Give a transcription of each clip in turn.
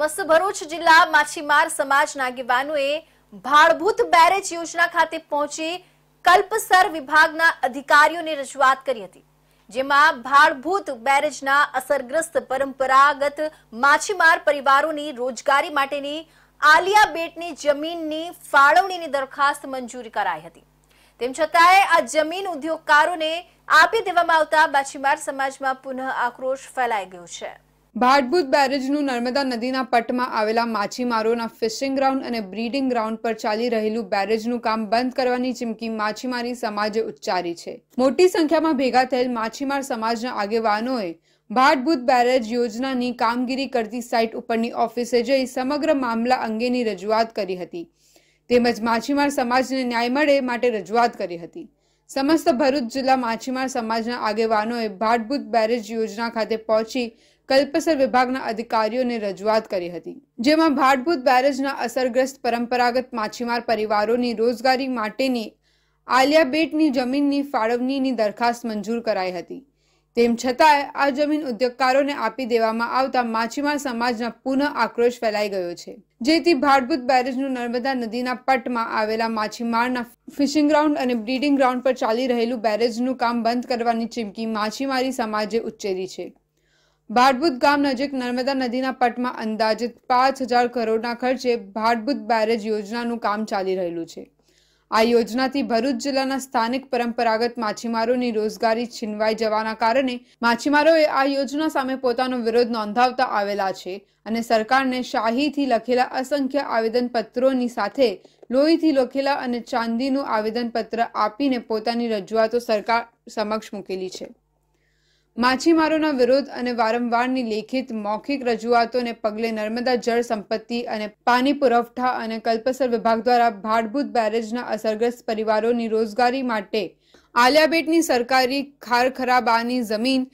મસ્ત ભરૂચ જિલ્લા માછીમાર સમાજના આગેવાનોએ ભાડભૂત બેરેજ યોજના ખાતે પહોંચી કલ્પસર વિભાગના અધિકારીઓની રજૂઆત કરી હતી જેમાં ભાડભૂત બેરેજના અસરગ્રસ્ત પરંપરાગત માછીમાર પરિવારોની રોજગારી માટેની આલિયા બેટની જમીનની ફાળવણીની દરખાસ્ત મંજૂરી કરાઈ હતી તેમ છતાંય આ જમીન ઉદ્યોગકારોને આપી દેવામાં આવતા માછીમાર સમાજમાં પુનઃ આક્રોશ ફેલાઈ ગયો છે ભાડભૂત બેરેજનું નર્મદા નદીના પટમાં આવેલા માછીમારોના ફિશિંગ ગ્રાઉન્ડ અને બ્રીડિંગ ગ્રાઉન્ડ પર ચાલી રહેલું બેરેજનું કામ બંધ કરવાની ચીમકી માછીમારી સમાજે ઉચ્ચારી છે મોટી સંખ્યામાં ભેગા થયેલ માછીમાર સમાજના આગેવાનોએ ભાડભૂત બેરેજ યોજનાની કામગીરી કરતી સાઇટ ઉપરની ઓફિસે જઈ સમગ્ર મામલા અંગેની રજૂઆત કરી હતી તેમજ માછીમાર સમાજને ન્યાય મળે માટે રજૂઆત કરી હતી સમસ્ત ભરૂચ જિલ્લા માછીમાર સમાજના આગેવાનોએ ભાડભૂત બેરેજ યોજના ખાતે પહોંચી કલ્પસર વિભાગના અધિકારીઓને રજૂઆત કરી હતી જેમાં ભાડભૂત બેરેજના અસરગ્રસ્ત પરંપરાગત માછીમાર પરિવારોની રોજગારી માટેની આલિયાબેટની જમીનની ફાળવણીની દરખાસ્ત મંજૂર કરાઈ હતી તેમ છતાંય આ જમીન ઉદ્યોગકારોને આપી દેવામાં આવતા માછીમાર સમાજના પુનઃ આક્રોશ ફેલાઈ ગયો છે જેથી ભાડભૂત બેરેજનું નર્મદા નદીના પટમાં આવેલા માછીમારના ફિશિંગ ગ્રાઉન્ડ અને બ્રીડિંગ ગ્રાઉન્ડ પર ચાલી રહેલું બેરેજનું કામ બંધ કરવાની ચીમકી માછીમારી સમાજે ઉચ્ચેરી છે ભાડભૂત ગામ નજીક નર્મદા નદીના પટમાં અંદાજિત પાંચ હજાર કરોડના ખર્ચે ભાડભૂત બેરેજ યોજનાનું કામ ચાલી રહેલું છે આ યોજનાથી ભરૂચ જિલ્લાના સ્થાનિક પરંપરાગત માછીમારોની રોજગારી છીનવાઈ જવાના કારણે માછીમારોએ આ યોજના સામે પોતાનો વિરોધ નોંધાવતા આવેલા છે અને સરકારને શાહીથી લખેલા અસંખ્ય આવેદનપત્રોની સાથે લોહીથી લખેલા અને ચાંદીનું આવેદનપત્ર આપીને પોતાની રજૂઆતો સરકાર સમક્ષ મૂકેલી છે માછીમારોના વિરોધ અને વારંવારની લેખિત મૌખિક રજૂઆતોને પગલે નર્મદા જળ સંપત્તિ અને પાણી પુરવઠા અને કલ્પસર વિભાગ દ્વારા ભાડભૂત બેરેજના અસરગ્રસ્ત પરિવારોની રોજગારી માટે આલિયાબેટની સરકારી ખારખરાબાની જમીન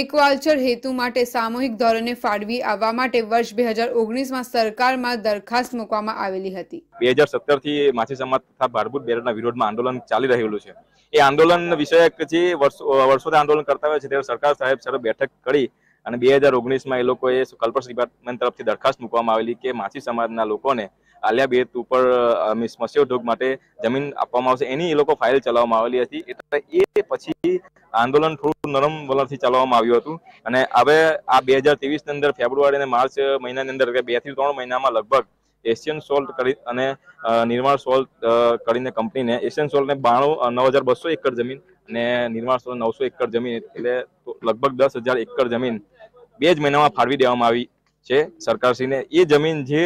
એકવાલ્ચર હેતુ માટે સામૂહિક ધોરણે ફાળવી આવવા માટે વર્ષ બે હજાર ઓગણીસમાં સરકારમાં દરખાસ્ત મૂકવામાં આવેલી હતી બે હજાર સત્તરથી માછી સમાજ તથા ભારભૂત બેરડના વિરોધમાં આંદોલન ચાલી રહેલું છે એ આંદોલન વિષયક જે વર્ષોથી આંદોલન કરતા હોય છે ત્યારે સરકાર સાહેબ સર બેઠક કરી અને બે હજાર ઓગણીસમાં એ લોકોએ કલ્પસ ડિપાર્ટમેન્ટ તરફથી દરખાસ્ત મૂકવામાં આવેલી કે માછી સમાજના લોકોને આલિયા બેટ ઉપર મત્સ્ય ઉદ્યોગ માટે જમીન આપવામાં આવશે એની એ લોકો ફાઇલ ચલાવવામાં આવેલી હતી એટલે એ પછી આંદોલન થોડું નરમ વલણથી ચલાવવામાં આવ્યું હતું અને હવે આ બે હજાર ત્રેવીસની અંદર ફેબ્રુઆરી અને માર્ચ મહિનાની અંદર બે થી ત્રણ મહિનામાં લગભગ એશિયન સોલ્ટ કરી અને નિર્માણ સોલ્ટ કરીને કંપનીને એશિયન સોલ્ટને બાણું નવ હજાર બસો એકર જમીન અને નિર્માણ સોલ્ટ નવસો એકર જમીન એટલે લગભગ દસ હજાર એકર જમીન બે જ મહિનામાં ફાળવી દેવામાં આવી છે સરકારશ્રીને એ જમીન જે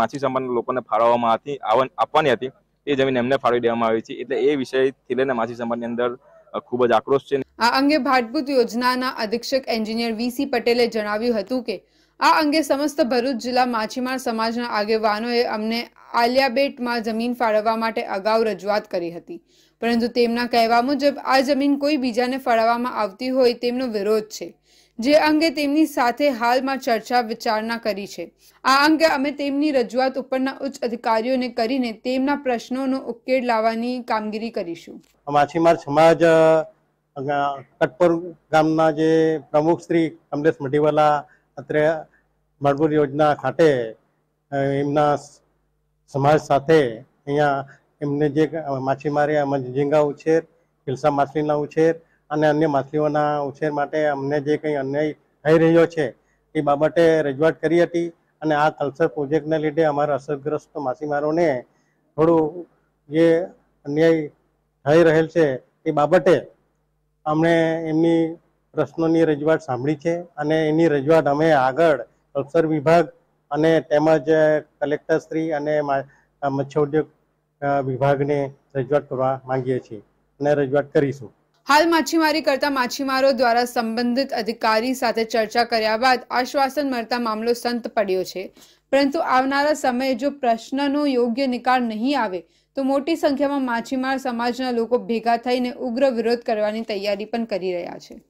માછી સમાજના લોકોને ફાળવવામાં હતી આપવાની હતી એ જમીન એમને ફાળવી દેવામાં આવી છે એટલે એ વિષયથી લઈને માછી સમાજની અંદર ખૂબ જ આક્રોશ છે આ અંગે ભાડભૂત યોજનાના અધિક્ષક એન્જિનિયર વીસી પટેલે જણાવ્યું હતું કે આ અંગે સમસ્ત ભરૂચ જિલ્લા માછીમાર સમાજના આગેવાનોએ અમને આલિયાબેટમાં જમીન ફાળવવા માટે અગાઉ રજૂઆત કરી હતી પરંતુ તેમના કહેવા મુજબ આ જમીન કોઈ બીજાને ફાળવવામાં આવતી હોય તેમનો વિરોધ છે જે અંગે તેમની સાથે હાલમાં ચર્ચા વિચારણા કરી છે આ અંગે અમે તેમની રજૂઆત ઉપરના ઉચ્ચ અધિકારીઓને કરીને તેમના પ્રશ્નોનો ઉકેલ લાવવાની કામગીરી કરીશું માછીમાર સમાજ કટપોર ગામના જે પ્રમુખ શ્રી કમલેશ મઢીવાલા અત્રે મળભૂર યોજના ખાતે એમના સમાજ સાથે અહીંયા એમને જે માછીમારી ઝીંગા ઉછેર ખિલસા માછલીના ઉછેર અને અન્ય માછલીઓના ઉછેર માટે અમને જે કંઈ અન્યાય થઈ રહ્યો છે એ બાબતે રજૂઆત કરી હતી અને આ કલ્ચર પ્રોજેક્ટને લીધે અમારા અસરગ્રસ્ત માછીમારોને થોડું જે અન્યાય થઈ રહેલ છે એ બાબતે અમને એમની પ્રશ્નોની રજૂઆત સાંભળી છે અને એની રજૂઆત અમે આગળ કલ્ચર વિભાગ અને તેમજ કલેક્ટરશ્રી અને મત્સ્યોદ્યોગ વિભાગને રજૂઆત કરવા માંગીએ છીએ અને રજૂઆત કરીશું હાલ માછીમારી કરતા માછીમારો દ્વારા સંબંધિત અધિકારી સાથે ચર્ચા કર્યા બાદ આશ્વાસન મળતા મામલો સંત પડ્યો છે પરંતુ આવનારા સમયે જો પ્રશ્નનો યોગ્ય નિકાલ નહીં આવે તો મોટી સંખ્યામાં માછીમાર સમાજના લોકો ભેગા થઈને ઉગ્ર વિરોધ કરવાની તૈયારી પણ કરી રહ્યા છે